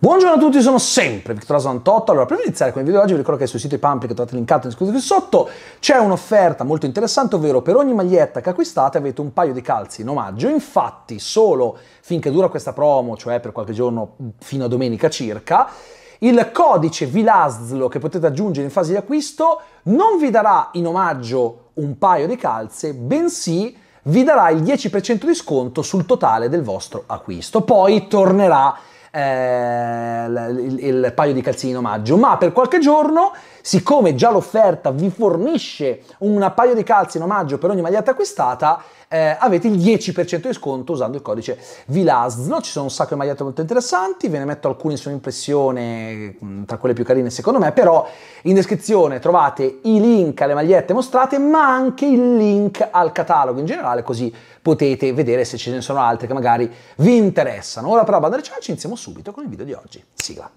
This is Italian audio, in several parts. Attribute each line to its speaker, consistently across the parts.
Speaker 1: Buongiorno a tutti, sono sempre Victoria Santotto. Allora, prima di iniziare con il video di oggi, vi ricordo che sul sito Epampi, che trovate linkato in descrizione qui sotto, c'è un'offerta molto interessante, ovvero per ogni maglietta che acquistate avete un paio di calzi in omaggio. Infatti, solo finché dura questa promo, cioè per qualche giorno fino a domenica circa, il codice VILASLO che potete aggiungere in fase di acquisto non vi darà in omaggio un paio di calze, bensì vi darà il 10% di sconto sul totale del vostro acquisto. Poi tornerà eh, il, il, il paio di calzini in omaggio, ma per qualche giorno Siccome già l'offerta vi fornisce un paio di calze in omaggio per ogni maglietta acquistata, eh, avete il 10% di sconto usando il codice VILASDLO. Ci sono un sacco di magliette molto interessanti, ve ne metto alcune in impressione, mm, tra quelle più carine secondo me, però in descrizione trovate i link alle magliette mostrate, ma anche il link al catalogo in generale, così potete vedere se ce ne sono altre che magari vi interessano. Ora però, Bandar Ciao, ci iniziamo subito con il video di oggi. Sigla.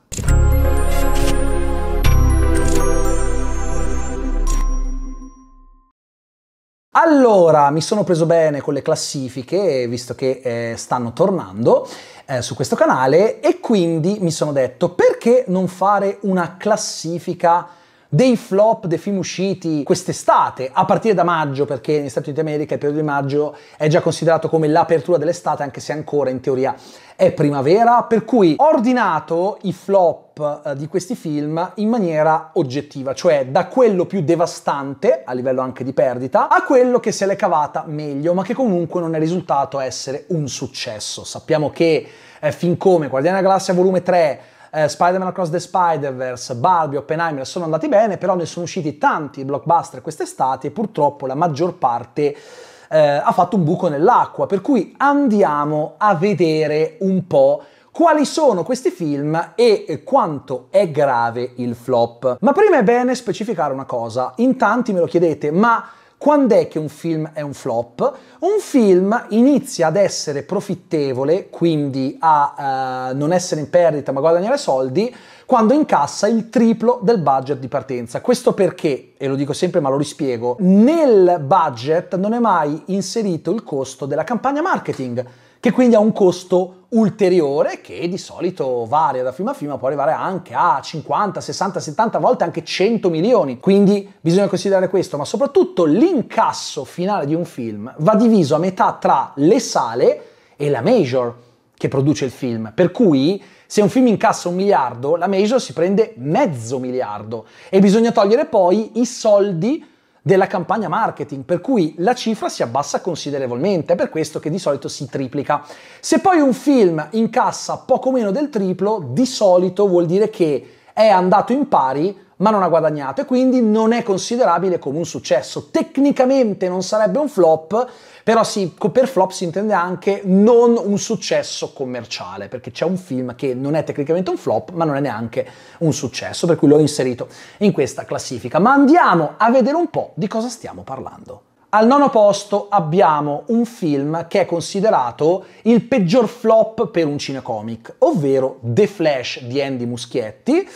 Speaker 1: Allora, mi sono preso bene con le classifiche, visto che eh, stanno tornando eh, su questo canale, e quindi mi sono detto perché non fare una classifica dei flop dei film usciti quest'estate, a partire da maggio, perché negli Stati Uniti d'America il periodo di maggio è già considerato come l'apertura dell'estate, anche se ancora in teoria è primavera, per cui ho ordinato i flop eh, di questi film in maniera oggettiva, cioè da quello più devastante a livello anche di perdita a quello che se l'è cavata meglio, ma che comunque non è risultato essere un successo. Sappiamo che eh, fin come Guardiana Galassia volume 3 eh, Spider-Man Across the Spider-Verse, Barbie, Oppenheimer sono andati bene, però ne sono usciti tanti blockbuster quest'estate e purtroppo la maggior parte eh, ha fatto un buco nell'acqua, per cui andiamo a vedere un po' quali sono questi film e quanto è grave il flop. Ma prima è bene specificare una cosa, in tanti me lo chiedete, ma quando è che un film è un flop? Un film inizia ad essere profittevole, quindi a eh, non essere in perdita ma guadagnare soldi, quando incassa il triplo del budget di partenza. Questo perché, e lo dico sempre ma lo rispiego, nel budget non è mai inserito il costo della campagna marketing che quindi ha un costo ulteriore che di solito varia da film a film, può arrivare anche a 50, 60, 70 volte anche 100 milioni. Quindi bisogna considerare questo, ma soprattutto l'incasso finale di un film va diviso a metà tra le sale e la major che produce il film. Per cui se un film incassa un miliardo, la major si prende mezzo miliardo e bisogna togliere poi i soldi della campagna marketing, per cui la cifra si abbassa considerevolmente, è per questo che di solito si triplica. Se poi un film incassa poco meno del triplo, di solito vuol dire che è andato in pari ma non ha guadagnato e quindi non è considerabile come un successo. Tecnicamente non sarebbe un flop, però sì, per flop si intende anche non un successo commerciale, perché c'è un film che non è tecnicamente un flop, ma non è neanche un successo, per cui l'ho inserito in questa classifica. Ma andiamo a vedere un po' di cosa stiamo parlando. Al nono posto abbiamo un film che è considerato il peggior flop per un cinecomic, ovvero The Flash di Andy Muschietti,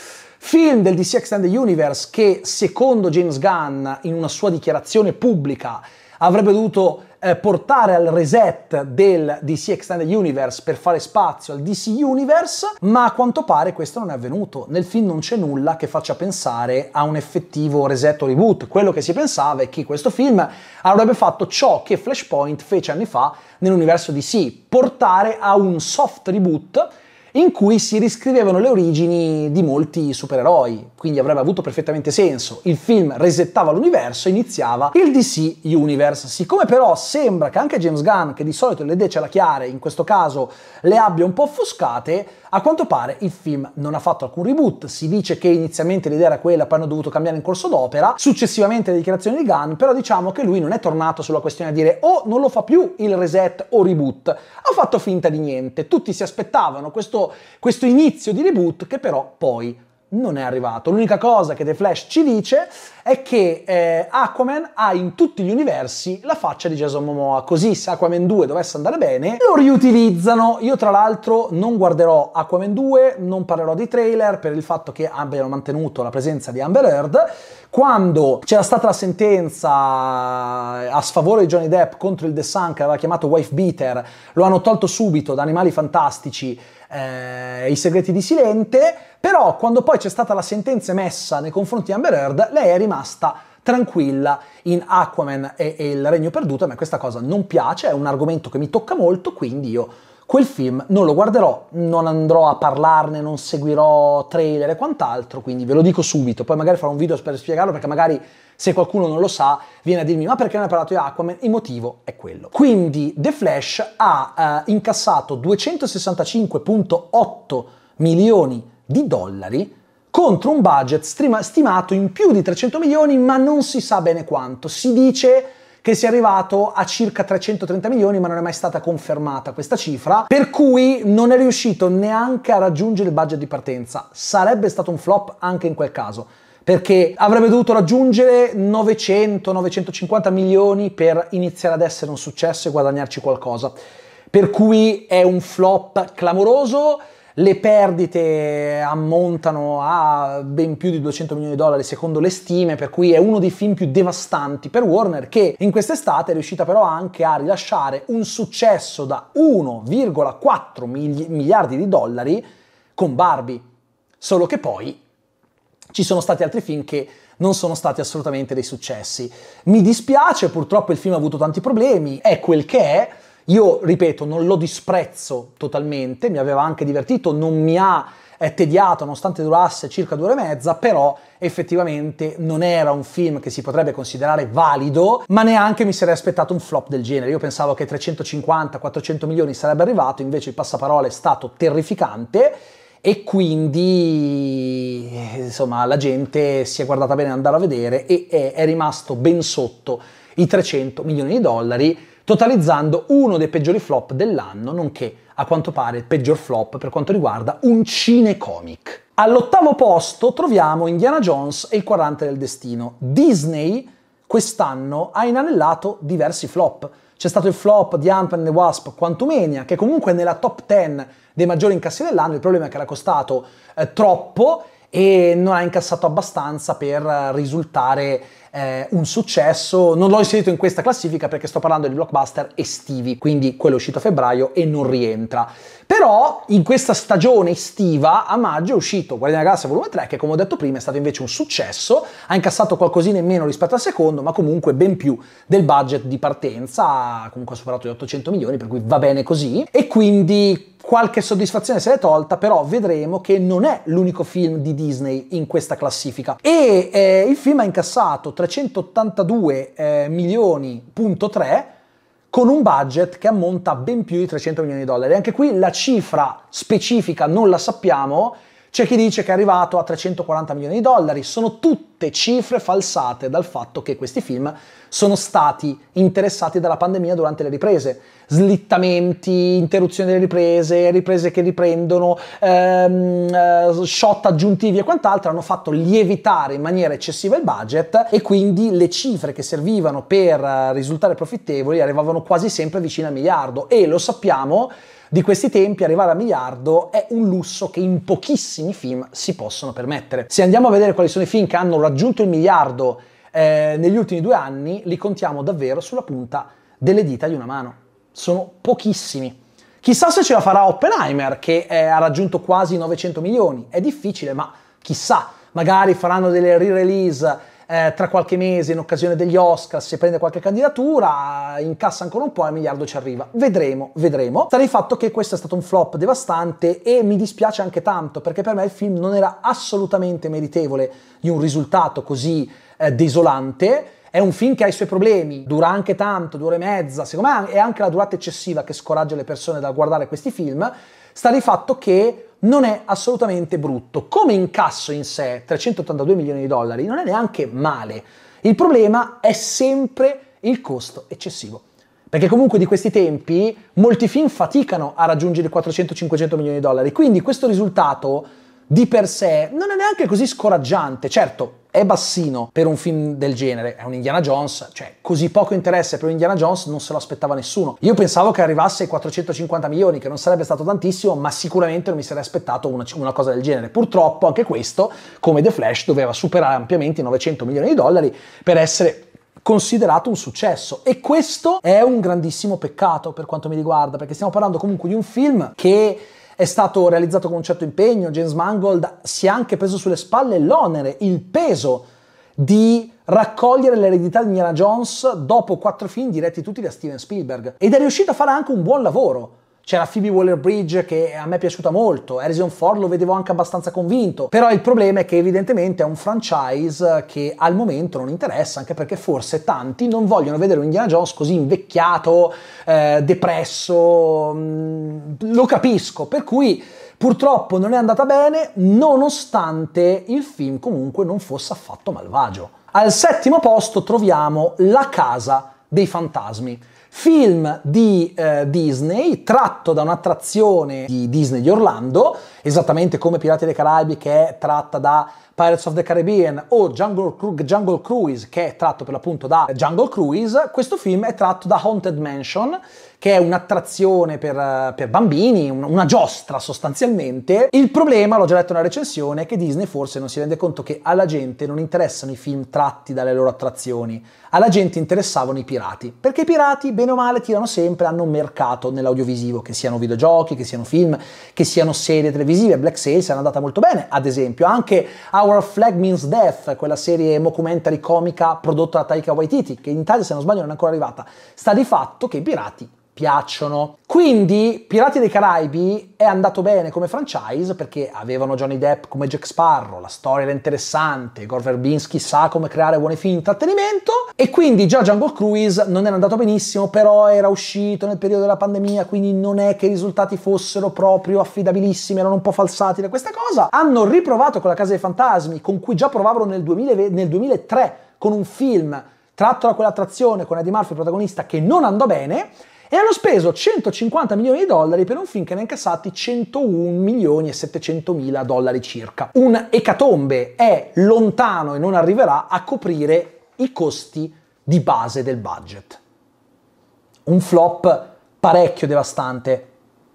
Speaker 1: Film del DC Extended Universe che, secondo James Gunn, in una sua dichiarazione pubblica, avrebbe dovuto eh, portare al reset del DC Extended Universe per fare spazio al DC Universe, ma a quanto pare questo non è avvenuto. Nel film non c'è nulla che faccia pensare a un effettivo reset o reboot. Quello che si pensava è che questo film avrebbe fatto ciò che Flashpoint fece anni fa nell'universo DC, portare a un soft reboot in cui si riscrivevano le origini di molti supereroi, quindi avrebbe avuto perfettamente senso. Il film resettava l'universo e iniziava il DC Universe. Siccome però sembra che anche James Gunn, che di solito le idee ce la chiare, in questo caso le abbia un po' offuscate, a quanto pare il film non ha fatto alcun reboot, si dice che inizialmente l'idea era quella, poi hanno dovuto cambiare in corso d'opera, successivamente le dichiarazioni di Gunn, però diciamo che lui non è tornato sulla questione a dire o oh, non lo fa più il reset o reboot, ha fatto finta di niente, tutti si aspettavano questo, questo inizio di reboot che però poi non è arrivato. L'unica cosa che The Flash ci dice è che eh, Aquaman ha in tutti gli universi la faccia di Jason Momoa, così se Aquaman 2 dovesse andare bene lo riutilizzano. Io tra l'altro non guarderò Aquaman 2, non parlerò di trailer per il fatto che abbiano mantenuto la presenza di Amber Heard, quando c'era stata la sentenza eh, a sfavore di Johnny Depp contro il The Sun che aveva chiamato wife beater, lo hanno tolto subito da Animali Fantastici eh, I Segreti di Silente, però quando poi c'è stata la sentenza emessa nei confronti di Amber Heard, lei è rimasta tranquilla in Aquaman e, e il Regno Perduto, a me questa cosa non piace, è un argomento che mi tocca molto, quindi io quel film non lo guarderò, non andrò a parlarne, non seguirò trailer e quant'altro, quindi ve lo dico subito, poi magari farò un video per spiegarlo perché magari se qualcuno non lo sa viene a dirmi ma perché non hai parlato di Aquaman? Il motivo è quello. Quindi The Flash ha eh, incassato 265.8 milioni di dollari contro un budget stimato in più di 300 milioni ma non si sa bene quanto, si dice che sia arrivato a circa 330 milioni, ma non è mai stata confermata questa cifra, per cui non è riuscito neanche a raggiungere il budget di partenza. Sarebbe stato un flop anche in quel caso perché avrebbe dovuto raggiungere 900-950 milioni per iniziare ad essere un successo e guadagnarci qualcosa. Per cui è un flop clamoroso le perdite ammontano a ben più di 200 milioni di dollari secondo le stime, per cui è uno dei film più devastanti per Warner che in quest'estate è riuscita però anche a rilasciare un successo da 1,4 mili- miliardi di dollari con Barbie. Solo che poi ci sono stati altri film che non sono stati assolutamente dei successi. Mi dispiace, purtroppo il film ha avuto tanti problemi, è quel che è, io, ripeto, non lo disprezzo totalmente, mi aveva anche divertito, non mi ha tediato nonostante durasse circa due ore e mezza, però effettivamente non era un film che si potrebbe considerare valido, ma neanche mi sarei aspettato un flop del genere. Io pensavo che 350-400 milioni sarebbe arrivato, invece il passaparola è stato terrificante e quindi insomma la gente si è guardata bene ad andare a vedere e è, è rimasto ben sotto i 300 milioni di dollari totalizzando uno dei peggiori flop dell'anno, nonché a quanto pare il peggior flop per quanto riguarda un cinecomic. All'ottavo posto troviamo Indiana Jones e il 40 del destino. Disney quest'anno ha inanellato diversi flop. C'è stato il flop di ant and the Wasp Quantumania, che comunque è nella top 10 dei maggiori incassi dell'anno, il problema è che l'ha costato eh, troppo e non ha incassato abbastanza per eh, risultare eh, un successo. Non l'ho inserito in questa classifica perché sto parlando di blockbuster estivi, quindi quello uscito a febbraio e non rientra. Però in questa stagione estiva a maggio è uscito Guardiani della Galassia Volume 3 che come ho detto prima è stato invece un successo, ha incassato qualcosina in meno rispetto al secondo ma comunque ben più del budget di partenza, comunque ha superato gli 800 milioni per cui va bene così e quindi qualche soddisfazione se l'è tolta, però vedremo che non è l'unico film di Disney in questa classifica. E eh, il film ha incassato 382 eh, milioni, punto 3, con un budget che ammonta ben più di 300 milioni di dollari. Anche qui la cifra specifica non la sappiamo c'è chi dice che è arrivato a 340 milioni di dollari, sono tutte cifre falsate dal fatto che questi film sono stati interessati dalla pandemia durante le riprese. Slittamenti, interruzioni delle riprese, riprese che riprendono, ehm, eh, shot aggiuntivi e quant'altro hanno fatto lievitare in maniera eccessiva il budget e quindi le cifre che servivano per risultare profittevoli arrivavano quasi sempre vicine al miliardo e lo sappiamo di questi tempi arrivare a miliardo è un lusso che in pochissimi film si possono permettere. Se andiamo a vedere quali sono i film che hanno raggiunto il miliardo eh, negli ultimi due anni, li contiamo davvero sulla punta delle dita di una mano. Sono pochissimi. Chissà se ce la farà Oppenheimer, che eh, ha raggiunto quasi 900 milioni. È difficile, ma chissà, magari faranno delle re-release eh, tra qualche mese in occasione degli Oscar se prende qualche candidatura, incassa ancora un po' e il miliardo ci arriva. Vedremo, vedremo. Sta di fatto che questo è stato un flop devastante e mi dispiace anche tanto perché per me il film non era assolutamente meritevole di un risultato così eh, desolante. È un film che ha i suoi problemi, dura anche tanto, due ore e mezza, secondo me è anche la durata eccessiva che scoraggia le persone dal guardare questi film, sta di fatto che non è assolutamente brutto. Come incasso in sé, 382 milioni di dollari, non è neanche male. Il problema è sempre il costo eccessivo. Perché comunque di questi tempi molti film faticano a raggiungere i 400-500 milioni di dollari, quindi questo risultato di per sé non è neanche così scoraggiante. Certo, è bassino per un film del genere, è un Indiana Jones, cioè così poco interesse per un Indiana Jones non se lo aspettava nessuno. Io pensavo che arrivasse ai 450 milioni, che non sarebbe stato tantissimo, ma sicuramente non mi sarei aspettato una, una, cosa del genere. Purtroppo anche questo, come The Flash, doveva superare ampiamente i 900 milioni di dollari per essere considerato un successo e questo è un grandissimo peccato per quanto mi riguarda perché stiamo parlando comunque di un film che è stato realizzato con un certo impegno, James Mangold si è anche preso sulle spalle l'onere, il peso di raccogliere l'eredità di Indiana Jones dopo quattro film diretti tutti da Steven Spielberg ed è riuscito a fare anche un buon lavoro c'era Phoebe Waller-Bridge che a me è piaciuta molto, Harrison Ford lo vedevo anche abbastanza convinto, però il problema è che evidentemente è un franchise che al momento non interessa, anche perché forse tanti non vogliono vedere un Indiana Jones così invecchiato, eh, depresso, mm, lo capisco, per cui... Purtroppo non è andata bene, nonostante il film comunque non fosse affatto malvagio. Al settimo posto troviamo La casa dei fantasmi film di eh, Disney tratto da un'attrazione di Disney di Orlando esattamente come Pirati dei Caraibi che è tratta da Pirates of the Caribbean o Jungle, Cru- Jungle Cruise che è tratto per l'appunto da Jungle Cruise, questo film è tratto da Haunted Mansion che è un'attrazione per, per bambini, un, una giostra sostanzialmente. Il problema, l'ho già letto nella recensione, è che Disney forse non si rende conto che alla gente non interessano i film tratti dalle loro attrazioni, alla gente interessavano i pirati, perché i pirati bene o male tirano sempre, hanno un mercato nell'audiovisivo, che siano videogiochi, che siano film, che siano serie televisive televisive, Black Sales è andata molto bene, ad esempio, anche Our Flag Means Death, quella serie mockumentary comica prodotta da Taika Waititi, che in Italia se non sbaglio non è ancora arrivata, sta di fatto che i pirati piacciono. Quindi Pirati dei Caraibi è andato bene come franchise perché avevano Johnny Depp come Jack Sparrow, la storia era interessante, Gore Verbinski sa come creare buoni film di intrattenimento e quindi già Jungle Cruise non era andato benissimo, però era uscito nel periodo della pandemia, quindi non è che i risultati fossero proprio affidabilissimi, erano un po' falsati da questa cosa. Hanno riprovato con la Casa dei Fantasmi, con cui già provavano nel, 2000, nel 2003 con un film tratto da quell'attrazione con Eddie Murphy protagonista che non andò bene e hanno speso 150 milioni di dollari per un film che ne ha incassati 101 milioni e 700 mila dollari circa. Un ecatombe è lontano e non arriverà a coprire i costi di base del budget. Un flop parecchio devastante,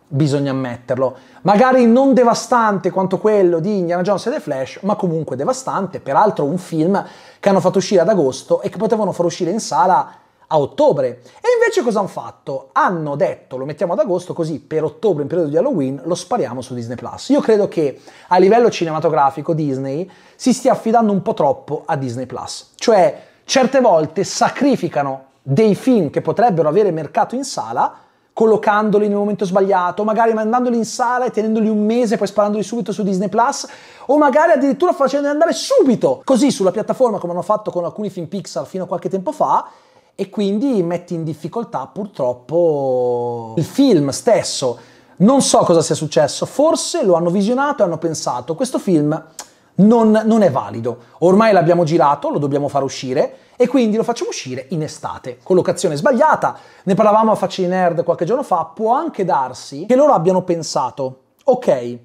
Speaker 1: bisogna ammetterlo. Magari non devastante quanto quello di Indiana Jones e The Flash, ma comunque devastante, peraltro un film che hanno fatto uscire ad agosto e che potevano far uscire in sala a ottobre. E invece cosa hanno fatto? Hanno detto lo mettiamo ad agosto così per ottobre in periodo di Halloween lo spariamo su Disney Plus. Io credo che a livello cinematografico Disney si stia affidando un po' troppo a Disney Plus. Cioè certe volte sacrificano dei film che potrebbero avere mercato in sala collocandoli nel momento sbagliato, magari mandandoli in sala e tenendoli un mese e poi sparandoli subito su Disney Plus, o magari addirittura facendoli andare subito così sulla piattaforma come hanno fatto con alcuni film Pixar fino a qualche tempo fa e quindi metti in difficoltà purtroppo il film stesso. Non so cosa sia successo, forse lo hanno visionato e hanno pensato questo film non, non, è valido, ormai l'abbiamo girato, lo dobbiamo far uscire e quindi lo facciamo uscire in estate. Collocazione sbagliata, ne parlavamo a Facci Nerd qualche giorno fa, può anche darsi che loro abbiano pensato ok,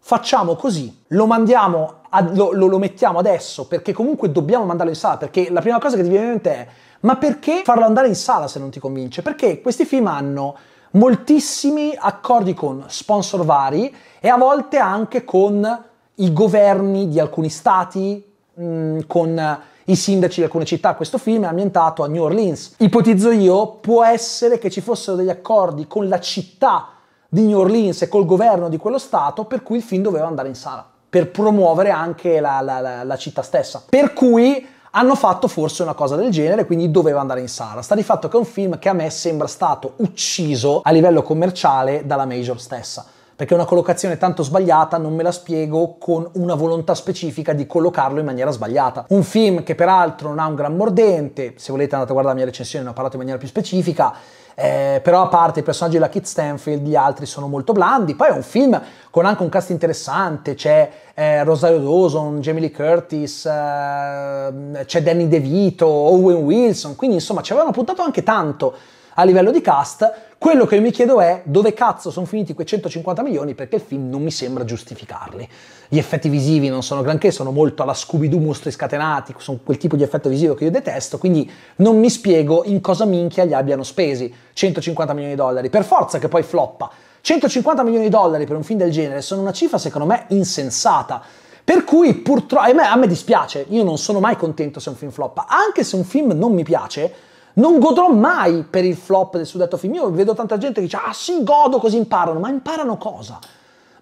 Speaker 1: facciamo così, lo mandiamo lo, lo, lo, mettiamo adesso perché comunque dobbiamo mandarlo in sala, perché la prima cosa che ti viene in mente è ma perché farlo andare in sala se non ti convince? Perché questi film hanno moltissimi accordi con sponsor vari e a volte anche con i governi di alcuni stati, mh, mm, con i sindaci di alcune città. Questo film è ambientato a New Orleans. Ipotizzo io, può essere che ci fossero degli accordi con la città di New Orleans e col governo di quello stato per cui il film doveva andare in sala per promuovere anche la, la, la città stessa. Per cui hanno fatto forse una cosa del genere, quindi doveva andare in sala. Sta di fatto che è un film che a me sembra stato ucciso a livello commerciale dalla major stessa perché una collocazione tanto sbagliata non me la spiego con una volontà specifica di collocarlo in maniera sbagliata. Un film che peraltro non ha un gran mordente, se volete andate a guardare la mia recensione, ne ho parlato in maniera più specifica, eh, però a parte i personaggi della Kit Stanfield, gli altri sono molto blandi. Poi è un film con anche un cast interessante, c'è eh, Rosario Dawson, Jamie Lee Curtis, eh, c'è Danny DeVito, Owen Wilson, quindi insomma ci avevano puntato anche tanto a livello di cast, quello che mi chiedo è dove cazzo sono finiti quei 150 milioni perché il film non mi sembra giustificarli. Gli effetti visivi non sono granché, sono molto alla Scooby-Doo mostri scatenati, sono quel tipo di effetto visivo che io detesto, quindi non mi spiego in cosa minchia li abbiano spesi 150 milioni di dollari. Per forza che poi floppa. 150 milioni di dollari per un film del genere sono una cifra secondo me insensata. Per cui purtroppo a me, dispiace, io non sono mai contento se un film floppa, anche se un film non mi piace, non godrò mai per il flop del suddetto film. Io vedo tanta gente che dice, ah sì, godo così imparano, ma imparano cosa?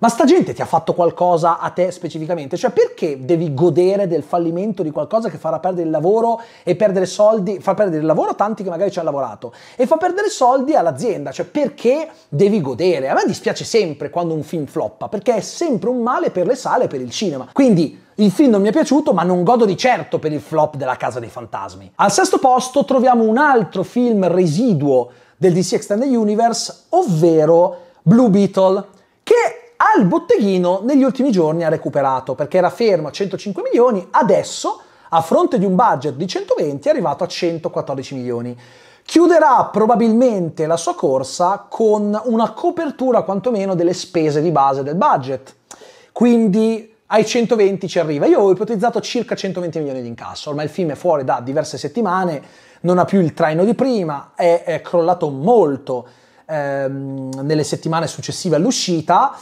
Speaker 1: Ma sta gente ti ha fatto qualcosa a te specificamente? Cioè perché devi godere del fallimento di qualcosa che farà perdere il lavoro e perdere soldi, fa perdere il lavoro a tanti che magari ci hanno lavorato e fa perdere soldi all'azienda? Cioè perché devi godere? A me dispiace sempre quando un film floppa, perché è sempre un male per le sale e per il cinema. Quindi il film non mi è piaciuto, ma non godo di certo per il flop della Casa dei Fantasmi. Al sesto posto troviamo un altro film residuo del DC Extended Universe, ovvero Blue Beetle al botteghino negli ultimi giorni ha recuperato perché era fermo a 105 milioni, adesso a fronte di un budget di 120 è arrivato a 114 milioni. Chiuderà probabilmente la sua corsa con una copertura quantomeno delle spese di base del budget. Quindi ai 120 ci arriva. Io ho ipotizzato circa 120 milioni di incasso, ormai il film è fuori da diverse settimane, non ha più il traino di prima, è, è crollato molto ehm, nelle settimane successive all'uscita.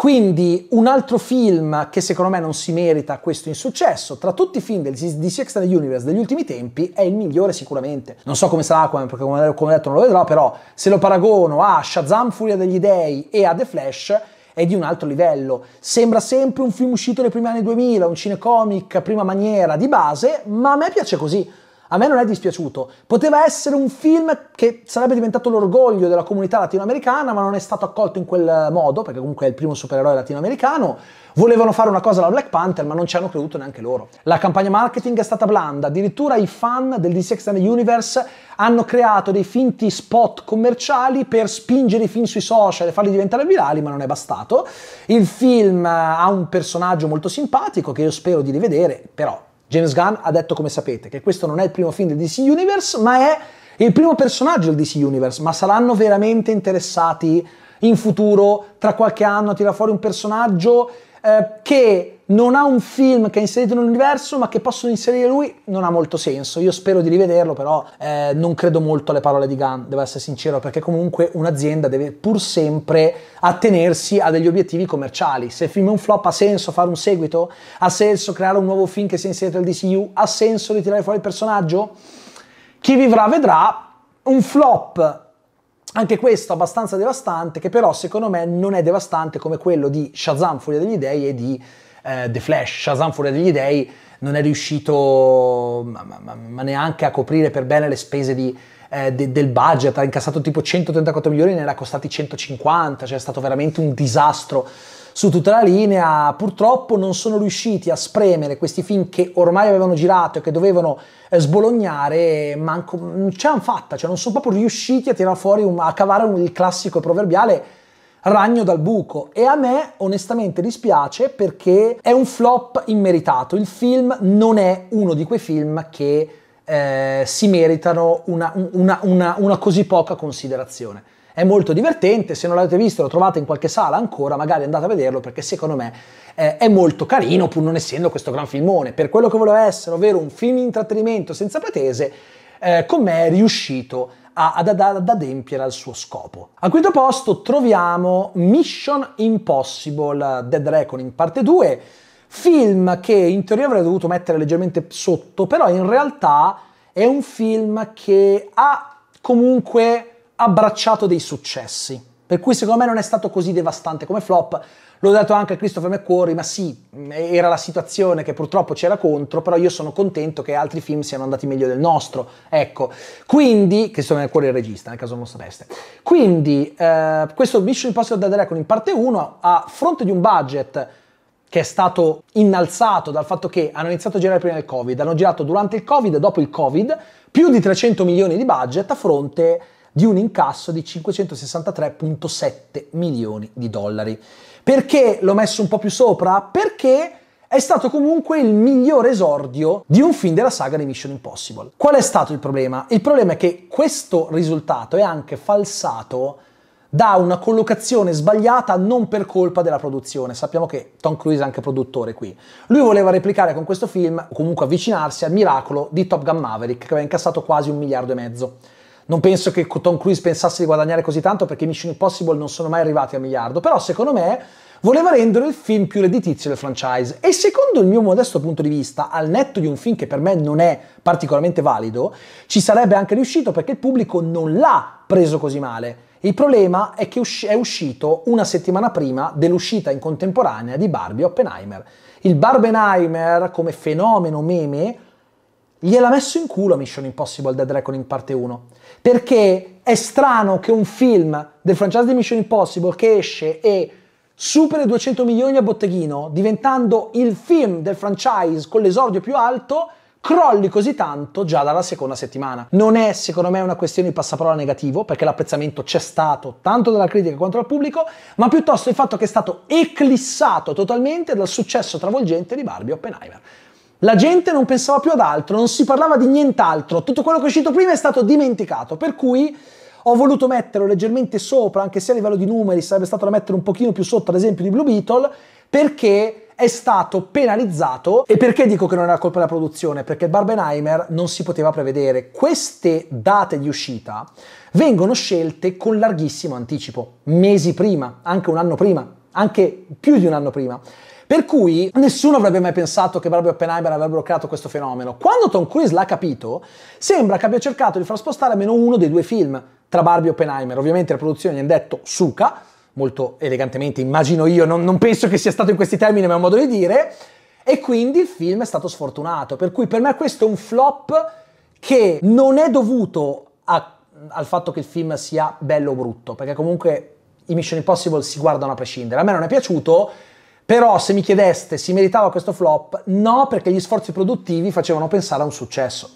Speaker 1: Quindi un altro film che secondo me non si merita questo insuccesso, tra tutti i film del DC Extended Universe degli ultimi tempi, è il migliore sicuramente. Non so come sarà perché come, come detto non lo vedrò, però se lo paragono a Shazam Furia degli Dei e a The Flash, è di un altro livello. Sembra sempre un film uscito nei primi anni 2000, un cinecomic prima maniera di base, ma a me piace così. A me non è dispiaciuto. Poteva essere un film che sarebbe diventato l'orgoglio della comunità latinoamericana, ma non è stato accolto in quel modo, perché comunque è il primo supereroe latinoamericano. Volevano fare una cosa alla Black Panther, ma non ci hanno creduto neanche loro. La campagna marketing è stata blanda, addirittura i fan del DC Extended Universe hanno creato dei finti spot commerciali per spingere i film sui social e farli diventare virali, ma non è bastato. Il film eh, ha un personaggio molto simpatico che io spero di rivedere, però James Gunn ha detto, come sapete, che questo non è il primo film del DC Universe, ma è il primo personaggio del DC Universe, ma saranno veramente interessati in futuro, tra qualche anno, a tirare fuori un personaggio eh, che non ha un film che è inserito nell'universo, ma che possono inserire lui, non ha molto senso. Io spero di rivederlo, però eh, non credo molto alle parole di Gunn, devo essere sincero, perché comunque un'azienda deve pur sempre attenersi a degli obiettivi commerciali. Se il film è un flop, ha senso fare un seguito? Ha senso creare un nuovo film che sia inserito nel DCU? Ha senso ritirare fuori il personaggio? Chi vivrà vedrà un flop anche questo abbastanza devastante, che però secondo me non è devastante come quello di Shazam Furia degli Dei e di eh, The Flash. Shazam Furia degli Dei non è riuscito ma, ma, ma neanche a coprire per bene le spese di, eh, de, del budget, ha incassato tipo 134 milioni e ne era costati 150, cioè è stato veramente un disastro su tutta la linea, purtroppo non sono riusciti a spremere questi film che ormai avevano girato e che dovevano eh, sbolognare, manco, non ce l'hanno fatta, cioè non sono proprio riusciti a tirare fuori, un, a cavare un, il classico proverbiale ragno dal buco e a me onestamente dispiace perché è un flop immeritato, il film non è uno di quei film che eh, si meritano una, una, una, una così poca considerazione è molto divertente, se non l'avete visto lo trovate in qualche sala ancora, magari andate a vederlo perché secondo me eh, è molto carino pur non essendo questo gran filmone, per quello che voleva essere, ovvero un film di intrattenimento senza pretese, eh, con me è riuscito a, ad, ad, ad, adempiere al suo scopo. Al quinto posto troviamo Mission Impossible Dead Reckoning parte 2, film che in teoria avrei dovuto mettere leggermente sotto, però in realtà è un film che ha comunque abbracciato dei successi. Per cui secondo me non è stato così devastante come flop. L'ho dato anche a Christopher McQuarrie, ma sì, era la situazione che purtroppo c'era contro, però io sono contento che altri film siano andati meglio del nostro. Ecco, quindi, Christopher McQuarrie è il regista, nel caso non lo sapeste. Quindi, eh, questo Mission Impossible Dead Recon in parte 1, a fronte di un budget che è stato innalzato dal fatto che hanno iniziato a girare prima del Covid, hanno girato durante il Covid e dopo il Covid, più di 300 milioni di budget a fronte di un incasso di 563.7 milioni di dollari. Perché l'ho messo un po' più sopra? Perché è stato comunque il migliore esordio di un film della saga di Mission Impossible. Qual è stato il problema? Il problema è che questo risultato è anche falsato da una collocazione sbagliata non per colpa della produzione. Sappiamo che Tom Cruise è anche produttore qui. Lui voleva replicare con questo film, o comunque avvicinarsi al miracolo di Top Gun Maverick, che aveva incassato quasi un miliardo e mezzo. Non penso che Tom Cruise pensasse di guadagnare così tanto perché Mission Impossible non sono mai arrivati a miliardo, però secondo me voleva rendere il film più redditizio del franchise e secondo il mio modesto punto di vista, al netto di un film che per me non è particolarmente valido, ci sarebbe anche riuscito perché il pubblico non l'ha preso così male. Il problema è che è uscito una settimana prima dell'uscita in contemporanea di Barbie Oppenheimer. Il Barbenheimer come fenomeno meme gliel'ha messo in culo a Mission Impossible Dead Reckoning parte 1 perché è strano che un film del franchise di Mission Impossible che esce e supera i 200 milioni a botteghino, diventando il film del franchise con l'esordio più alto, crolli così tanto già dalla seconda settimana. Non è secondo me una questione di passaparola negativo, perché l'apprezzamento c'è stato tanto dalla critica quanto dal pubblico, ma piuttosto il fatto che è stato eclissato totalmente dal successo travolgente di Barbie Oppenheimer. La gente non pensava più ad altro, non si parlava di nient'altro, tutto quello che è uscito prima è stato dimenticato, per cui ho voluto metterlo leggermente sopra, anche se a livello di numeri sarebbe stato da mettere un pochino più sotto, ad esempio, di Blue Beetle, perché è stato penalizzato e perché dico che non era colpa della produzione? Perché Barbenheimer non si poteva prevedere. Queste date di uscita vengono scelte con larghissimo anticipo, mesi prima, anche un anno prima, anche più di un anno prima. Per cui nessuno avrebbe mai pensato che Barbie Oppenheimer avrebbero creato questo fenomeno. Quando Tom Cruise l'ha capito, sembra che abbia cercato di far spostare almeno uno dei due film tra Barbie e Oppenheimer. Ovviamente la produzione gli ha detto Suka, molto elegantemente immagino io, non, non penso che sia stato in questi termini, ma è un modo di dire. E quindi il film è stato sfortunato. Per cui per me questo è un flop che non è dovuto a, al fatto che il film sia bello o brutto, perché comunque i Mission Impossible si guardano a prescindere. A me non è piaciuto però se mi chiedeste si meritava questo flop, no, perché gli sforzi produttivi facevano pensare a un successo.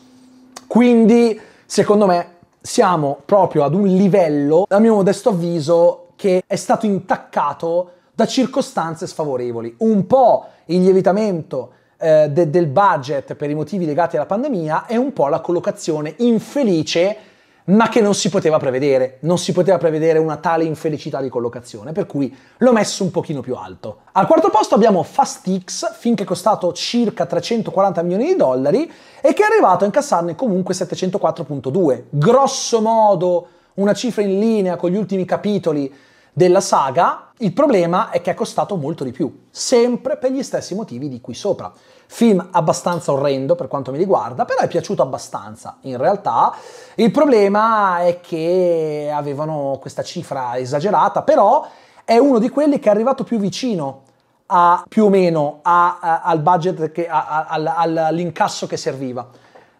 Speaker 1: Quindi, secondo me, siamo proprio ad un livello, a mio modesto avviso, che è stato intaccato da circostanze sfavorevoli. Un po' il lievitamento eh, de del budget per i motivi legati alla pandemia e un po' la collocazione infelice ma che non si poteva prevedere, non si poteva prevedere una tale infelicità di collocazione, per cui l'ho messo un pochino più alto. Al quarto posto abbiamo FastX, finché costato circa 340 milioni di dollari e che è arrivato a incassarne comunque 704.2, grosso modo una cifra in linea con gli ultimi capitoli della saga, il problema è che è costato molto di più, sempre per gli stessi motivi di qui sopra. Film abbastanza orrendo per quanto mi riguarda, però è piaciuto abbastanza in realtà. Il problema è che avevano questa cifra esagerata, però è uno di quelli che è arrivato più vicino a, più o meno a, a, al budget, che, all'incasso che serviva.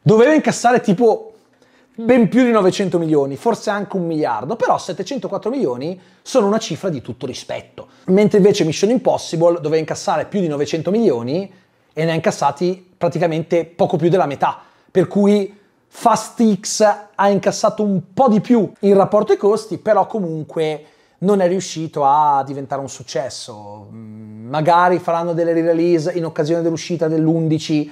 Speaker 1: Doveva incassare tipo ben più di 900 milioni, forse anche un miliardo, però 704 milioni sono una cifra di tutto rispetto. Mentre invece Mission Impossible doveva incassare più di 900 milioni e ne ha incassati praticamente poco più della metà. Per cui FastX ha incassato un po' di più in rapporto ai costi, però comunque non è riuscito a diventare un successo. Mm, magari faranno delle re-release in occasione dell'uscita dell'11,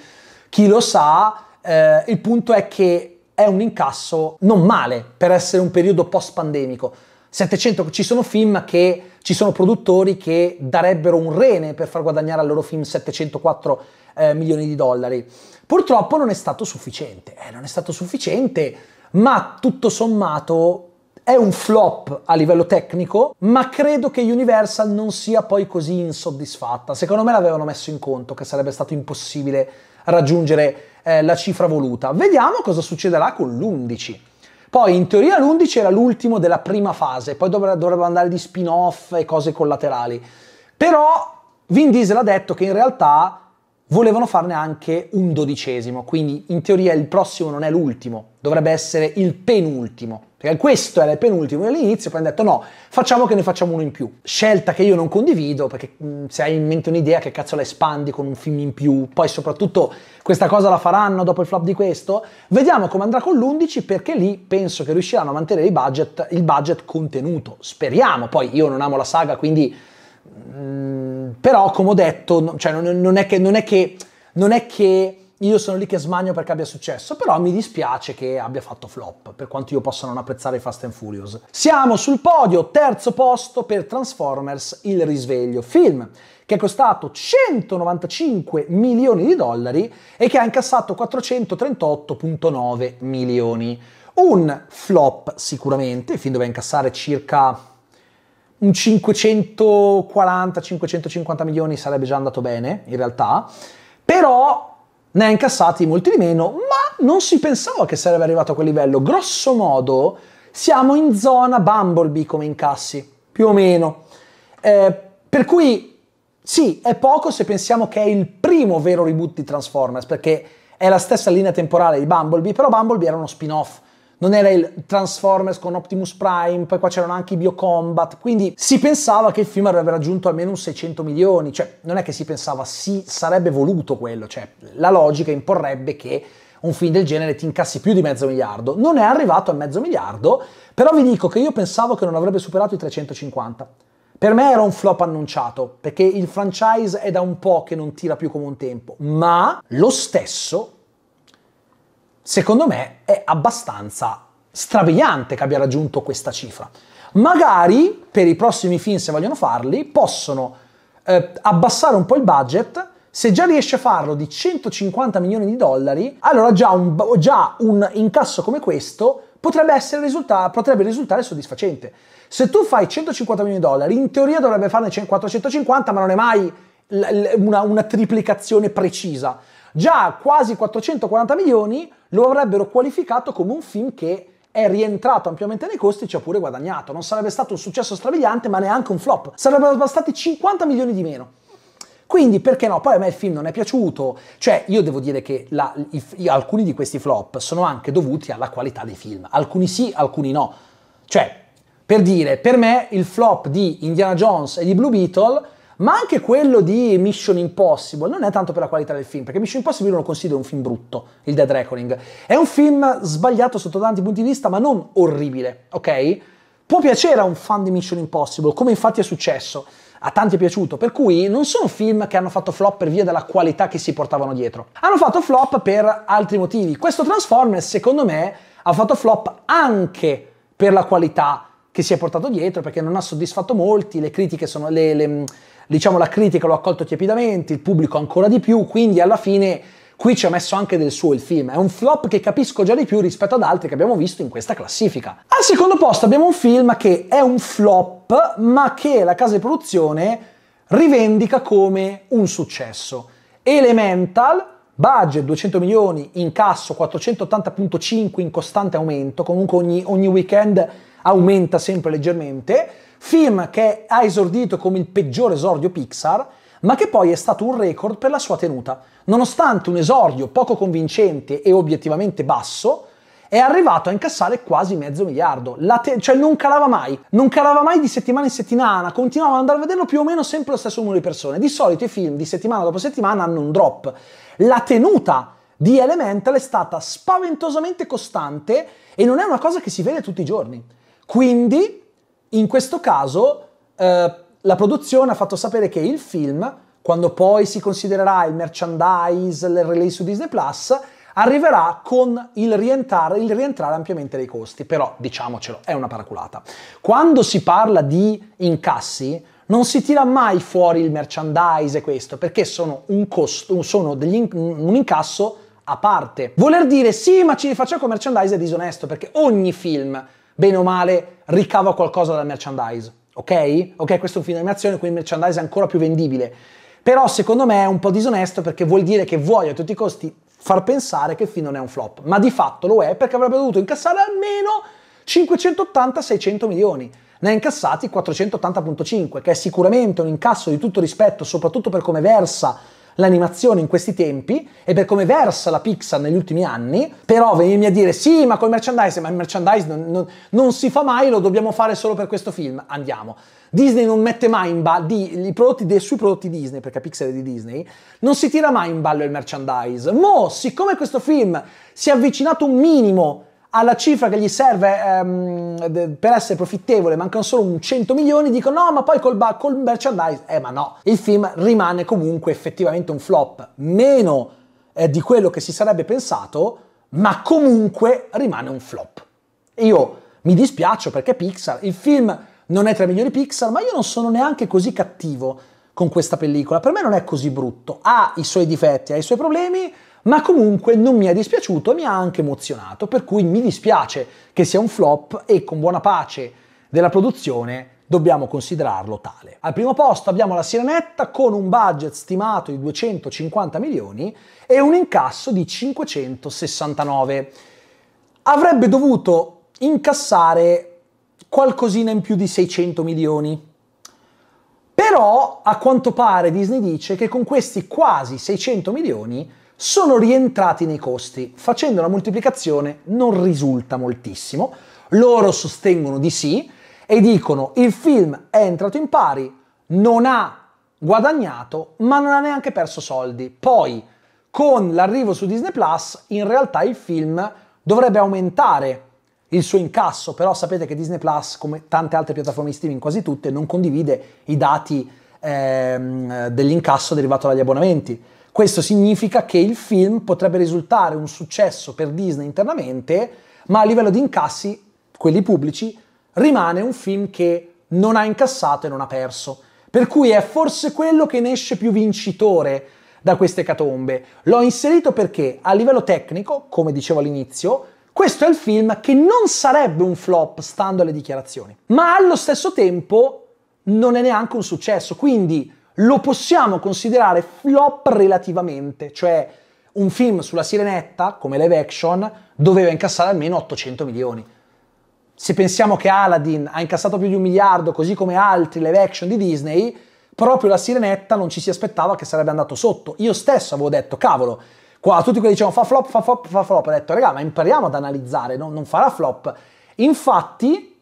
Speaker 1: chi lo sa. Eh, il punto è che è un incasso non male per essere un periodo post-pandemico. 700, ci sono film che, ci sono produttori che darebbero un rene per far guadagnare al loro film 704 eh, milioni di dollari. Purtroppo non è stato sufficiente, eh, non è stato sufficiente, ma tutto sommato è un flop a livello tecnico, ma credo che Universal non sia poi così insoddisfatta. Secondo me l'avevano messo in conto che sarebbe stato impossibile raggiungere eh, la cifra voluta. Vediamo cosa succederà con l'11. Poi in teoria l'11 era l'ultimo della prima fase, poi dovre dovrebbe andare di spin-off e cose collaterali. Però Vin Diesel ha detto che in realtà volevano farne anche un dodicesimo, quindi in teoria il prossimo non è l'ultimo, dovrebbe essere il penultimo. Perché questo era il penultimo all'inizio, poi hanno detto no, facciamo che ne facciamo uno in più. Scelta che io non condivido, perché mh, se hai in mente un'idea che cazzo la espandi con un film in più, poi soprattutto questa cosa la faranno dopo il flop di questo, vediamo come andrà con l'11 perché lì penso che riusciranno a mantenere il budget, il budget contenuto. Speriamo, poi io non amo la saga, quindi... Mh, però come ho detto, cioè, non, non è che... Non è che, non è che io sono lì che smagno perché abbia successo, però mi dispiace che abbia fatto flop, per quanto io possa non apprezzare i Fast and Furious. Siamo sul podio, terzo posto per Transformers Il risveglio, film che è costato 195 milioni di dollari e che ha incassato 438.9 milioni. Un flop sicuramente, il film doveva incassare circa un 540-550 milioni sarebbe già andato bene in realtà, però ne ha incassati molti di meno, ma non si pensava che sarebbe arrivato a quel livello. Grosso modo siamo in zona Bumblebee come incassi, più o meno. Eh, per cui sì, è poco se pensiamo che è il primo vero reboot di Transformers, perché è la stessa linea temporale di Bumblebee, però Bumblebee era uno spin-off non era il Transformers con Optimus Prime, poi qua c'erano anche i Biocombat, quindi si pensava che il film avrebbe raggiunto almeno un 600 milioni, cioè non è che si pensava, si sarebbe voluto quello, cioè la logica imporrebbe che un film del genere ti incassi più di mezzo miliardo. Non è arrivato a mezzo miliardo, però vi dico che io pensavo che non avrebbe superato i 350. Per me era un flop annunciato, perché il franchise è da un po' che non tira più come un tempo, ma lo stesso secondo me è abbastanza strabiliante che abbia raggiunto questa cifra. Magari per i prossimi film, se vogliono farli, possono eh, abbassare un po' il budget. Se già riesce a farlo di 150 milioni di dollari, allora già un, già un incasso come questo potrebbe, risulta- potrebbe risultare soddisfacente. Se tu fai 150 milioni di dollari, in teoria dovrebbe farne 450, ma non è mai una, una triplicazione precisa. Già quasi 440 milioni lo avrebbero qualificato come un film che è rientrato ampiamente nei costi e ci ha pure guadagnato. Non sarebbe stato un successo strabiliante, ma neanche un flop. Sarebbero bastati 50 milioni di meno. Quindi perché no? Poi a me il film non è piaciuto, cioè io devo dire che la, i, i, alcuni di questi flop sono anche dovuti alla qualità dei film, alcuni sì, alcuni no. Cioè, per dire, per me il flop di Indiana Jones e di Blue Beetle ma anche quello di Mission Impossible, non è tanto per la qualità del film, perché Mission Impossible io non lo considero un film brutto, il Dead Reckoning. È un film sbagliato sotto tanti punti di vista, ma non orribile, ok? Può piacere a un fan di Mission Impossible, come infatti è successo. A tanti è piaciuto, per cui non sono film che hanno fatto flop per via della qualità che si portavano dietro. Hanno fatto flop per altri motivi. Questo Transformers, secondo me, ha fatto flop anche per la qualità che si è portato dietro perché non ha soddisfatto molti, le critiche sono le, le, mm, diciamo la critica l'ho accolto tiepidamente, il pubblico ancora di più, quindi alla fine qui ci ha messo anche del suo il film. È un flop che capisco già di più rispetto ad altri che abbiamo visto in questa classifica. Al secondo posto abbiamo un film che è un flop, ma che la casa di produzione rivendica come un successo. Elemental, budget 200 milioni, incasso 480.5 in costante aumento, comunque ogni, ogni weekend aumenta sempre leggermente, film che ha esordito come il peggior esordio Pixar, ma che poi è stato un record per la sua tenuta. Nonostante un esordio poco convincente e obiettivamente basso, è arrivato a incassare quasi mezzo miliardo. Te- cioè non calava mai, non calava mai di settimana in settimana, continuavano ad andare a vederlo più o meno sempre lo stesso numero di persone. Di solito i film di settimana dopo settimana hanno un drop. La tenuta di Elemental è stata spaventosamente costante e non è una cosa che si vede tutti i giorni. Quindi, in questo caso, eh, la produzione ha fatto sapere che il film, quando poi si considererà il merchandise, il relay su Disney Plus, arriverà con il rientrare, il rientrare, ampiamente dei costi, però diciamocelo, è una paraculata. Quando si parla di incassi, non si tira mai fuori il merchandise e questo, perché sono, un, costo, sono degli, un incasso a parte. Voler dire sì, ma ci rifacciamo con merchandise è disonesto, perché ogni film bene o male ricava qualcosa dal merchandise, ok? Ok, questo è un film d'animazione, quindi il merchandise è ancora più vendibile. Però secondo me è un po' disonesto perché vuol dire che vuoi a tutti i costi far pensare che il film non è un flop, ma di fatto lo è perché avrebbe dovuto incassare almeno 580-600 milioni. Ne ha incassati 480.5, che è sicuramente un incasso di tutto rispetto, soprattutto per come versa l'animazione in questi tempi e per come versa la Pixar negli ultimi anni, però venirmi a dire sì, ma col merchandise, ma il merchandise non, non, non, si fa mai, lo dobbiamo fare solo per questo film, andiamo. Disney non mette mai in ballo, i prodotti dei suoi prodotti Disney, perché Pixar è di Disney, non si tira mai in ballo il merchandise. Mo, siccome questo film si è avvicinato un minimo alla cifra che gli serve ehm, per essere profittevole, mancano solo un 100 milioni, dicono no, ma poi col, ba- col merchandise, eh ma no, il film rimane comunque effettivamente un flop, meno eh, di quello che si sarebbe pensato, ma comunque rimane un flop. Io mi dispiaccio perché Pixar, il film non è tra i migliori Pixar, ma io non sono neanche così cattivo con questa pellicola, per me non è così brutto, ha i suoi difetti, ha i suoi problemi, ma comunque non mi è dispiaciuto, e mi ha anche emozionato, per cui mi dispiace che sia un flop e con buona pace della produzione dobbiamo considerarlo tale. Al primo posto abbiamo la Sirenetta con un budget stimato di 250 milioni e un incasso di 569. Avrebbe dovuto incassare qualcosina in più di 600 milioni. Però a quanto pare Disney dice che con questi quasi 600 milioni sono rientrati nei costi. Facendo la moltiplicazione non risulta moltissimo. Loro sostengono di sì e dicono il film è entrato in pari, non ha guadagnato, ma non ha neanche perso soldi. Poi, con l'arrivo su Disney Plus, in realtà il film dovrebbe aumentare il suo incasso, però sapete che Disney Plus, come tante altre piattaforme di streaming, quasi tutte, non condivide i dati ehm, dell'incasso derivato dagli abbonamenti. Questo significa che il film potrebbe risultare un successo per Disney internamente, ma a livello di incassi, quelli pubblici, rimane un film che non ha incassato e non ha perso. Per cui è forse quello che ne esce più vincitore da queste catombe. L'ho inserito perché a livello tecnico, come dicevo all'inizio, questo è il film che non sarebbe un flop stando alle dichiarazioni, ma allo stesso tempo non è neanche un successo. Quindi lo possiamo considerare flop relativamente, cioè un film sulla Sirenetta, come live action, doveva incassare almeno 800 milioni. Se pensiamo che Aladdin ha incassato più di un miliardo, così come altri live action di Disney, proprio la Sirenetta non ci si aspettava che sarebbe andato sotto. Io stesso avevo detto, cavolo, qua tutti quelli dicevano fa flop, fa flop, fa flop, ho detto, raga, ma impariamo ad analizzare, no? non farà flop. Infatti,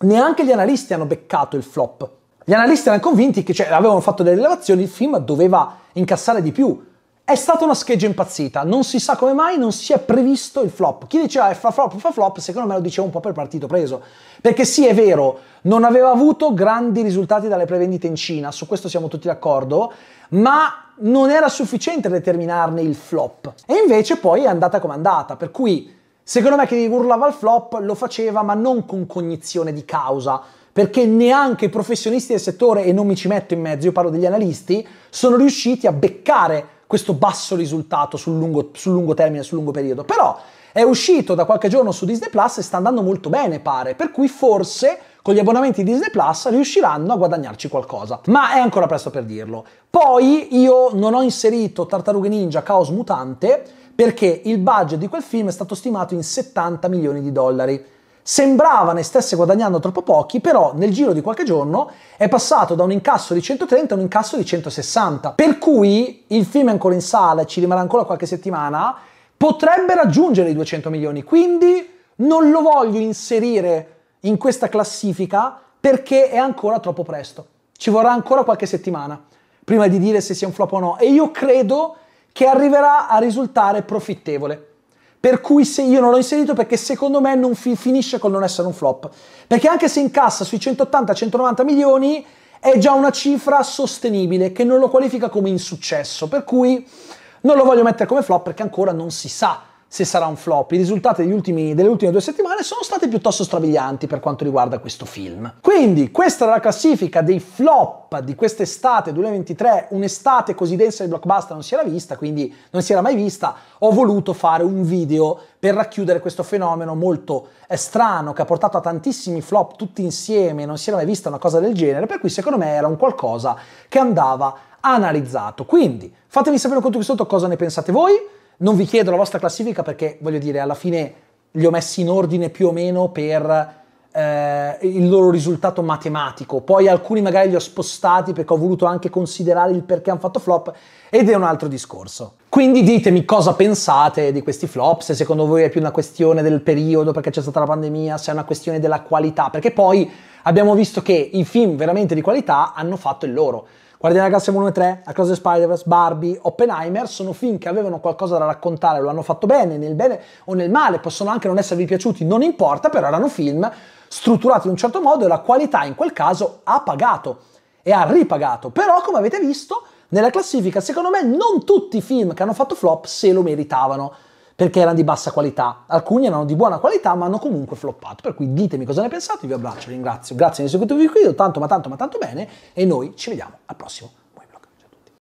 Speaker 1: neanche gli analisti hanno beccato il flop, gli analisti erano convinti che cioè, avevano fatto delle rilevazioni, il film doveva incassare di più. È stata una scheggia impazzita, non si sa come mai non si è previsto il flop. Chi diceva fa flop, fa flop, secondo me lo diceva un po' per partito preso. Perché sì, è vero, non aveva avuto grandi risultati dalle prevendite in Cina, su questo siamo tutti d'accordo, ma non era sufficiente determinarne il flop. E invece poi è andata come andata, per cui secondo me chi urlava il flop lo faceva ma non con cognizione di causa, perché neanche i professionisti del settore, e non mi ci metto in mezzo, io parlo degli analisti, sono riusciti a beccare questo basso risultato sul lungo, sul lungo termine, sul lungo periodo. Però è uscito da qualche giorno su Disney Plus e sta andando molto bene, pare, per cui forse con gli abbonamenti di Disney Plus riusciranno a guadagnarci qualcosa. Ma è ancora presto per dirlo. Poi io non ho inserito Tartarughe Ninja Caos Mutante perché il budget di quel film è stato stimato in 70 milioni di dollari sembrava ne stesse guadagnando troppo pochi, però nel giro di qualche giorno è passato da un incasso di 130 a un incasso di 160. Per cui il film è ancora in sala e ci rimarrà ancora qualche settimana, potrebbe raggiungere i 200 milioni, quindi non lo voglio inserire in questa classifica perché è ancora troppo presto. Ci vorrà ancora qualche settimana prima di dire se sia un flop o no e io credo che arriverà a risultare profittevole. Per cui se io non l'ho inserito perché secondo me non fi- finisce col non essere un flop. Perché anche se incassa sui 180-190 milioni è già una cifra sostenibile che non lo qualifica come insuccesso. Per cui non lo voglio mettere come flop perché ancora non si sa se sarà un flop. I risultati ultimi, delle ultime due settimane sono stati piuttosto strabilianti per quanto riguarda questo film. Quindi questa era la classifica dei flop di quest'estate 2023, un'estate così densa di blockbuster non si era vista, quindi non si era mai vista. Ho voluto fare un video per racchiudere questo fenomeno molto eh, strano che ha portato a tantissimi flop tutti insieme, non si era mai vista una cosa del genere, per cui secondo me era un qualcosa che andava analizzato. Quindi fatemi sapere un conto qui sotto cosa ne pensate voi. Non vi chiedo la vostra classifica perché, voglio dire, alla fine li ho messi in ordine più o meno per eh, il loro risultato matematico. Poi alcuni magari li ho spostati perché ho voluto anche considerare il perché hanno fatto flop ed è un altro discorso. Quindi ditemi cosa pensate di questi flop, se secondo voi è più una questione del periodo perché c'è stata la pandemia, se è una questione della qualità, perché poi abbiamo visto che i film veramente di qualità hanno fatto il loro. Guardiani della Galassia volume 3, Across the Spider-Verse, Barbie, Oppenheimer sono film che avevano qualcosa da raccontare, lo hanno fatto bene, nel bene o nel male, possono anche non esservi piaciuti, non importa, però erano film strutturati in un certo modo e la qualità in quel caso ha pagato e ha ripagato. Però, come avete visto, nella classifica, secondo me non tutti i film che hanno fatto flop se lo meritavano perché erano di bassa qualità, alcuni erano di buona qualità ma hanno comunque floppato, per cui ditemi cosa ne pensate, vi abbraccio, vi ringrazio, grazie di essere qui, tanto ma tanto ma tanto bene e noi ci vediamo al prossimo